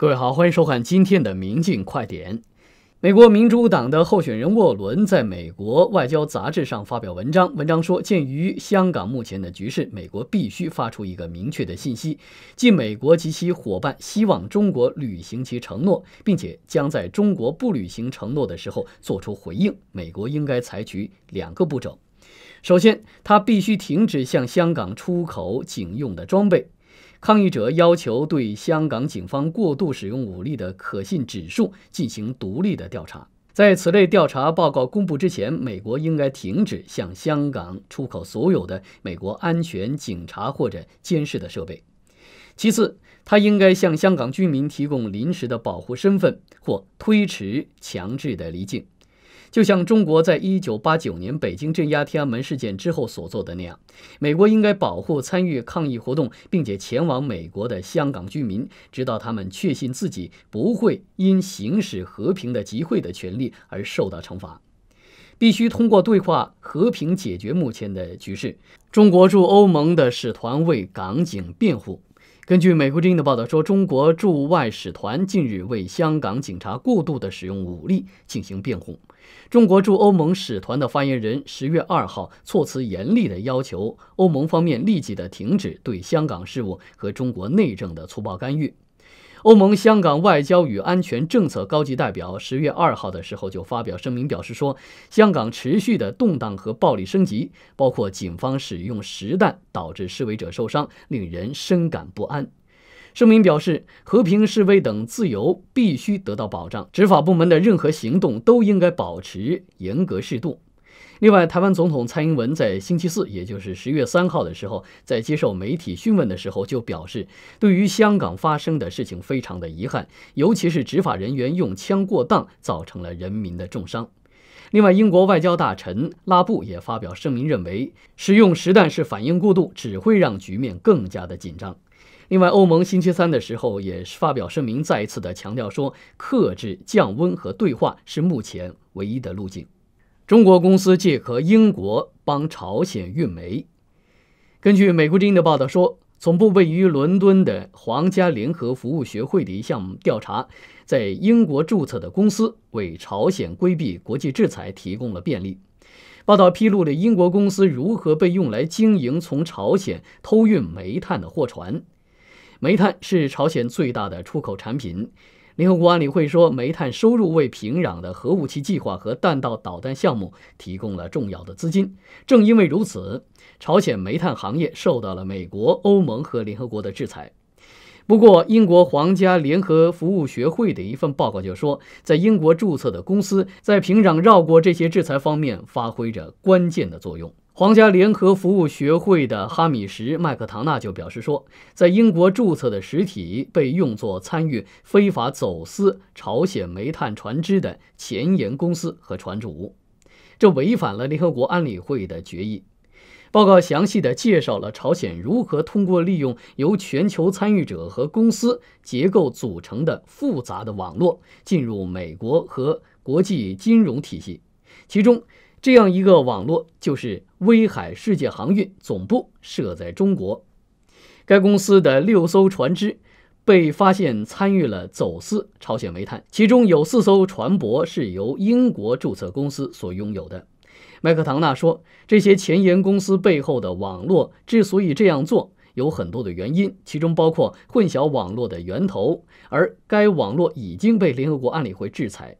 各位好，欢迎收看今天的《明镜快点》。美国民主党的候选人沃伦在美国外交杂志上发表文章，文章说，鉴于香港目前的局势，美国必须发出一个明确的信息，即美国及其伙伴希望中国履行其承诺，并且将在中国不履行承诺的时候做出回应。美国应该采取两个步骤：首先，他必须停止向香港出口警用的装备。抗议者要求对香港警方过度使用武力的可信指数进行独立的调查。在此类调查报告公布之前，美国应该停止向香港出口所有的美国安全、警察或者监视的设备。其次，他应该向香港居民提供临时的保护身份，或推迟强制的离境。就像中国在一九八九年北京镇压天安门事件之后所做的那样，美国应该保护参与抗议活动并且前往美国的香港居民，直到他们确信自己不会因行使和平的集会的权利而受到惩罚。必须通过对话和平解决目前的局势。中国驻欧盟的使团为港警辩护。根据美国《之音的报道说，中国驻外使团近日为香港警察过度的使用武力进行辩护。中国驻欧盟使团的发言人十月二号措辞严厉的要求欧盟方面立即的停止对香港事务和中国内政的粗暴干预。欧盟香港外交与安全政策高级代表十月二号的时候就发表声明，表示说，香港持续的动荡和暴力升级，包括警方使用实弹导致示威者受伤，令人深感不安。声明表示，和平示威等自由必须得到保障，执法部门的任何行动都应该保持严格适度。另外，台湾总统蔡英文在星期四，也就是十月三号的时候，在接受媒体询问的时候，就表示对于香港发生的事情非常的遗憾，尤其是执法人员用枪过当，造成了人民的重伤。另外，英国外交大臣拉布也发表声明，认为使用实弹是反应过度，只会让局面更加的紧张。另外，欧盟星期三的时候也发表声明，再一次的强调说，克制、降温和对话是目前唯一的路径。中国公司借壳英国帮朝鲜运煤。根据美国《今的报道说，总部位于伦敦的皇家联合服务学会的一项调查，在英国注册的公司为朝鲜规避国际制裁提供了便利。报道披露了英国公司如何被用来经营从朝鲜偷运煤炭的货船。煤炭是朝鲜最大的出口产品。联合国安理会说，煤炭收入为平壤的核武器计划和弹道导弹项目提供了重要的资金。正因为如此，朝鲜煤炭行业受到了美国、欧盟和联合国的制裁。不过，英国皇家联合服务学会的一份报告就说，在英国注册的公司在平壤绕过这些制裁方面发挥着关键的作用。皇家联合服务学会的哈米什·麦克唐纳就表示说，在英国注册的实体被用作参与非法走私朝鲜煤炭船只的前沿公司和船主，这违反了联合国安理会的决议。报告详细的介绍了朝鲜如何通过利用由全球参与者和公司结构组成的复杂的网络，进入美国和国际金融体系，其中。这样一个网络就是威海世界航运总部设在中国。该公司的六艘船只被发现参与了走私朝鲜煤炭，其中有四艘船舶是由英国注册公司所拥有的。麦克唐纳说：“这些前沿公司背后的网络之所以这样做，有很多的原因，其中包括混淆网络的源头，而该网络已经被联合国安理会制裁。”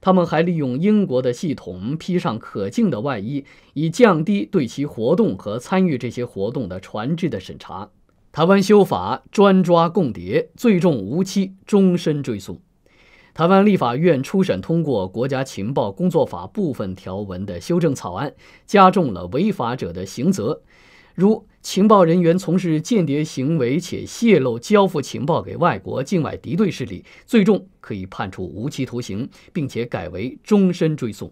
他们还利用英国的系统，披上可敬的外衣，以降低对其活动和参与这些活动的船只的审查。台湾修法专抓共谍，最重无期，终身追诉。台湾立法院初审通过《国家情报工作法》部分条文的修正草案，加重了违法者的刑责，如。情报人员从事间谍行为且泄露、交付情报给外国、境外敌对势力，最终可以判处无期徒刑，并且改为终身追诉。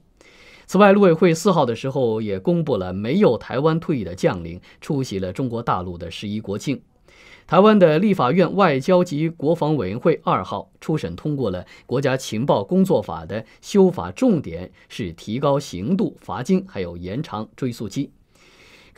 此外，陆委会四号的时候也公布了，没有台湾退役的将领出席了中国大陆的十一国庆。台湾的立法院外交及国防委员会二号初审通过了《国家情报工作法》的修法，重点是提高刑度、罚金，还有延长追诉期。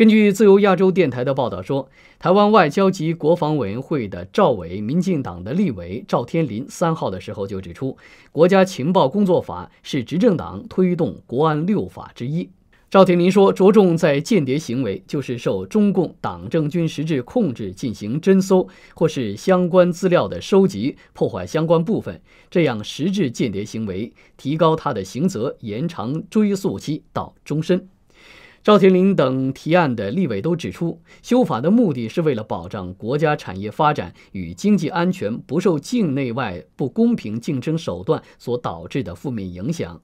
根据自由亚洲电台的报道说，台湾外交及国防委员会的赵伟、民进党的立委赵天林三号的时候就指出，国家情报工作法是执政党推动国安六法之一。赵天林说，着重在间谍行为，就是受中共党政军实质控制进行侦搜，或是相关资料的收集、破坏相关部分，这样实质间谍行为，提高他的刑责，延长追诉期到终身。赵天麟等提案的立委都指出，修法的目的是为了保障国家产业发展与经济安全，不受境内外不公平竞争手段所导致的负面影响。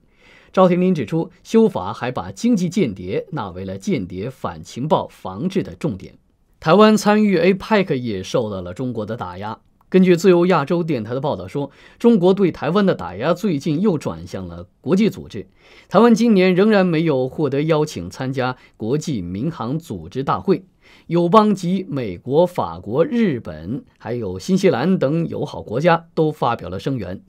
赵天麟指出，修法还把经济间谍纳为了间谍反情报防治的重点。台湾参与 APEC 也受到了中国的打压。根据自由亚洲电台的报道说，中国对台湾的打压最近又转向了国际组织。台湾今年仍然没有获得邀请参加国际民航组织大会，友邦及美国、法国、日本还有新西兰等友好国家都发表了声援。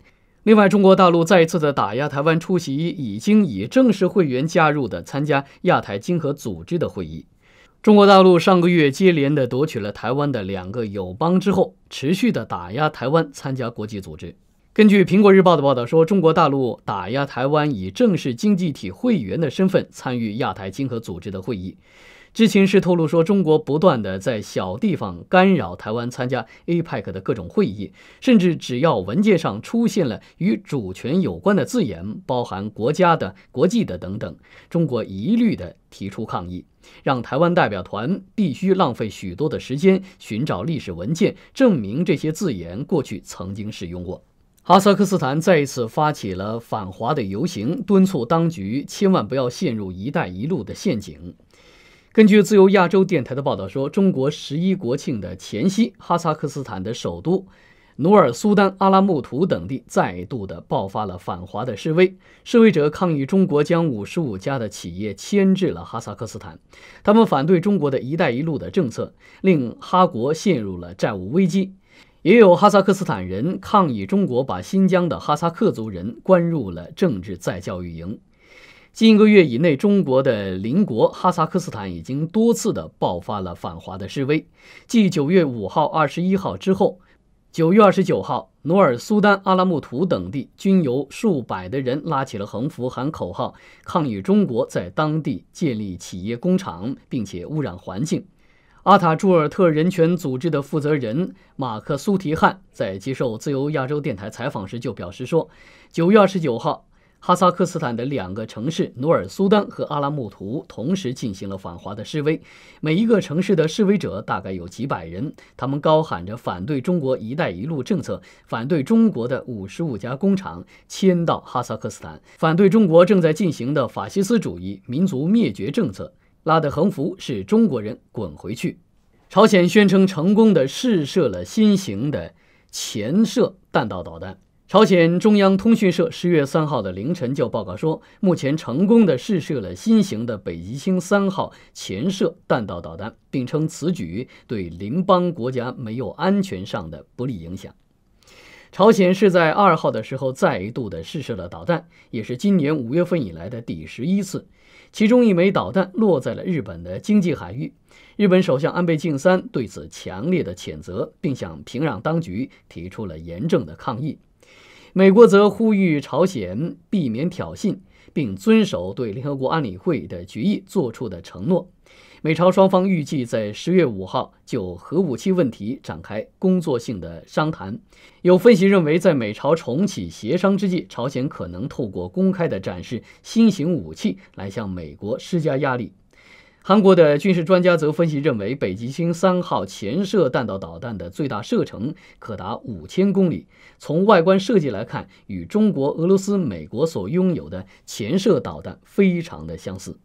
另外，中国大陆再次的打压台湾出席已经以正式会员加入的参加亚太经合组织的会议。中国大陆上个月接连的夺取了台湾的两个友邦之后，持续的打压台湾参加国际组织。根据《苹果日报》的报道说，中国大陆打压台湾以正式经济体会员的身份参与亚太经合组织的会议。知情人透露说，中国不断的在小地方干扰台湾参加 APEC 的各种会议，甚至只要文件上出现了与主权有关的字眼，包含国家的、国际的等等，中国一律的提出抗议，让台湾代表团必须浪费许多的时间寻找历史文件，证明这些字眼过去曾经使用过。哈萨克斯坦再一次发起了反华的游行，敦促当局千万不要陷入“一带一路”的陷阱。根据自由亚洲电台的报道说，中国十一国庆的前夕，哈萨克斯坦的首都努尔苏丹阿拉木图等地再度的爆发了反华的示威。示威者抗议中国将五十五家的企业迁至了哈萨克斯坦，他们反对中国的一带一路的政策，令哈国陷入了债务危机。也有哈萨克斯坦人抗议中国把新疆的哈萨克族人关入了政治再教育营。近一个月以内，中国的邻国哈萨克斯坦已经多次的爆发了反华的示威。继九月五号、二十一号之后，九月二十九号，努尔苏丹、阿拉木图等地均有数百的人拉起了横幅、喊口号，抗议中国在当地建立企业工厂，并且污染环境。阿塔朱尔特人权组织的负责人马克苏提汉在接受自由亚洲电台采访时就表示说：“九月二十九号。”哈萨克斯坦的两个城市努尔苏丹和阿拉木图同时进行了反华的示威，每一个城市的示威者大概有几百人，他们高喊着反对中国“一带一路”政策，反对中国的五十五家工厂迁到哈萨克斯坦，反对中国正在进行的法西斯主义民族灭绝政策。拉的横幅是“中国人滚回去”。朝鲜宣称成功的试射了新型的潜射弹道导弹。朝鲜中央通讯社十月三号的凌晨就报告说，目前成功的试射了新型的北极星三号潜射弹道导弹，并称此举对邻邦国家没有安全上的不利影响。朝鲜是在二号的时候再度的试射了导弹，也是今年五月份以来的第十一次，其中一枚导弹落在了日本的经济海域。日本首相安倍晋三对此强烈的谴责，并向平壤当局提出了严正的抗议。美国则呼吁朝鲜避免挑衅，并遵守对联合国安理会的决议做出的承诺。美朝双方预计在十月五号就核武器问题展开工作性的商谈。有分析认为，在美朝重启协商之际，朝鲜可能透过公开的展示新型武器来向美国施加压力。韩国的军事专家则分析认为，北极星三号潜射弹道导弹的最大射程可达五千公里。从外观设计来看，与中国、俄罗斯、美国所拥有的潜射导弹非常的相似。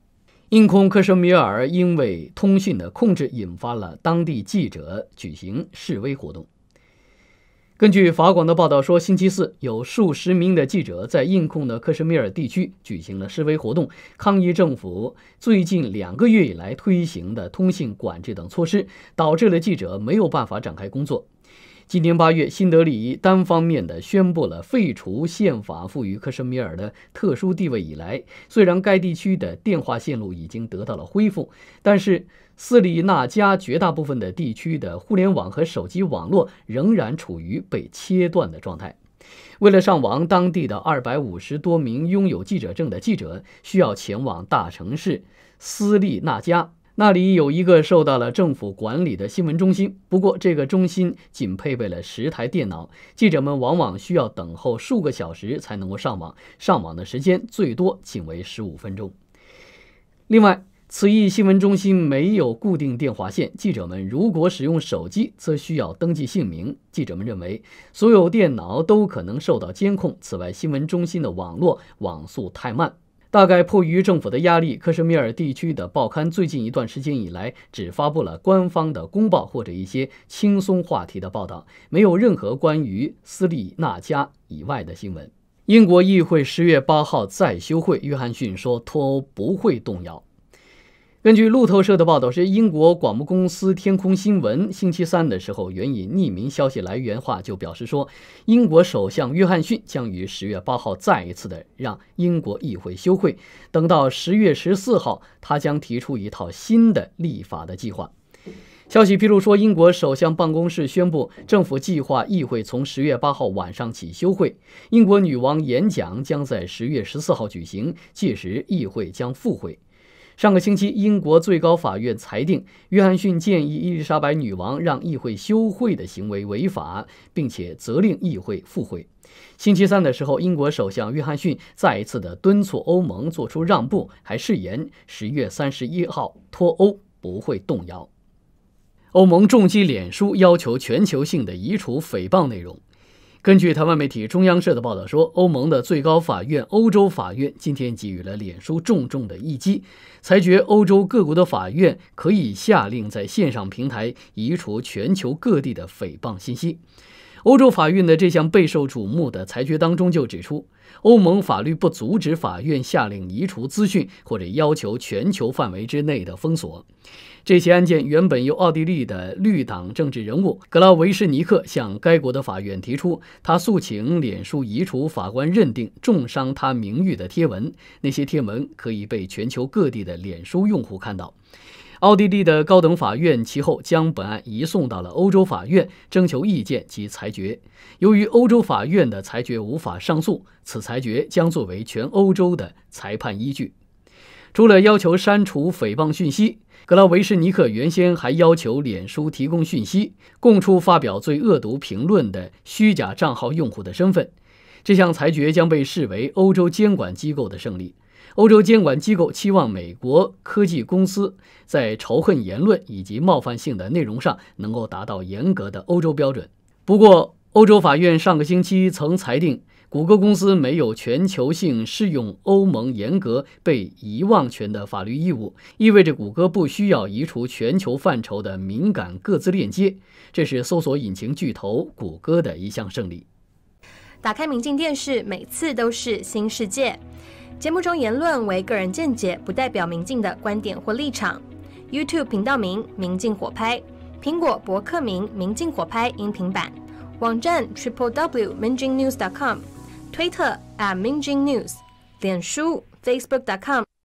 印控克什米尔因为通讯的控制，引发了当地记者举行示威活动。根据法广的报道说，星期四有数十名的记者在印控的克什米尔地区举行了示威活动，抗议政府最近两个月以来推行的通信管制等措施，导致了记者没有办法展开工作。今年八月，新德里单方面的宣布了废除宪法赋予克什米尔的特殊地位以来，虽然该地区的电话线路已经得到了恢复，但是斯里纳加绝大部分的地区的互联网和手机网络仍然处于被切断的状态。为了上网，当地的二百五十多名拥有记者证的记者需要前往大城市斯里纳加。那里有一个受到了政府管理的新闻中心，不过这个中心仅配备了十台电脑，记者们往往需要等候数个小时才能够上网，上网的时间最多仅为十五分钟。另外，此一新闻中心没有固定电话线，记者们如果使用手机，则需要登记姓名。记者们认为，所有电脑都可能受到监控。此外，新闻中心的网络网速太慢。大概迫于政府的压力，克什米尔地区的报刊最近一段时间以来只发布了官方的公报或者一些轻松话题的报道，没有任何关于斯里纳加以外的新闻。英国议会十月八号再休会，约翰逊说脱欧不会动摇。根据路透社的报道，是英国广播公司《天空新闻》星期三的时候，援引匿名消息来源话就表示说，英国首相约翰逊将于十月八号再一次的让英国议会休会，等到十月十四号，他将提出一套新的立法的计划。消息披露说，英国首相办公室宣布，政府计划议会从十月八号晚上起休会，英国女王演讲将在十月十四号举行，届时议会将复会。上个星期，英国最高法院裁定，约翰逊建议伊丽莎白女王让议会休会的行为违法，并且责令议会复会。星期三的时候，英国首相约翰逊再一次的敦促欧盟做出让步，还誓言十月三十一号脱欧不会动摇。欧盟重击脸书，要求全球性的移除诽谤内容。根据台湾媒体中央社的报道说，欧盟的最高法院欧洲法院今天给予了脸书重重的一击，裁决欧洲各国的法院可以下令在线上平台移除全球各地的诽谤信息。欧洲法院的这项备受瞩目的裁决当中就指出，欧盟法律不阻止法院下令移除资讯或者要求全球范围之内的封锁。这起案件原本由奥地利的绿党政治人物格拉维什尼克向该国的法院提出，他诉请脸书移除法官认定重伤他名誉的贴文。那些贴文可以被全球各地的脸书用户看到。奥地利的高等法院其后将本案移送到了欧洲法院征求意见及裁决。由于欧洲法院的裁决无法上诉，此裁决将作为全欧洲的裁判依据。除了要求删除诽谤讯息，格拉维什尼克原先还要求脸书提供讯息，供出发表最恶毒评论的虚假账号用户的身份。这项裁决将被视为欧洲监管机构的胜利。欧洲监管机构期望美国科技公司在仇恨言论以及冒犯性的内容上能够达到严格的欧洲标准。不过，欧洲法院上个星期曾裁定。谷歌公司没有全球性适用欧盟严格被遗忘权的法律义务，意味着谷歌不需要移除全球范畴的敏感各自链接。这是搜索引擎巨头谷歌的一项胜利。打开明镜电视，每次都是新世界。节目中言论为个人见解，不代表明镜的观点或立场。YouTube 频道名：明镜火拍；苹果博客名：明镜火拍音频版；网站：triplew.mingjingnews.com。推特 at Minjin News，脸书 facebook.com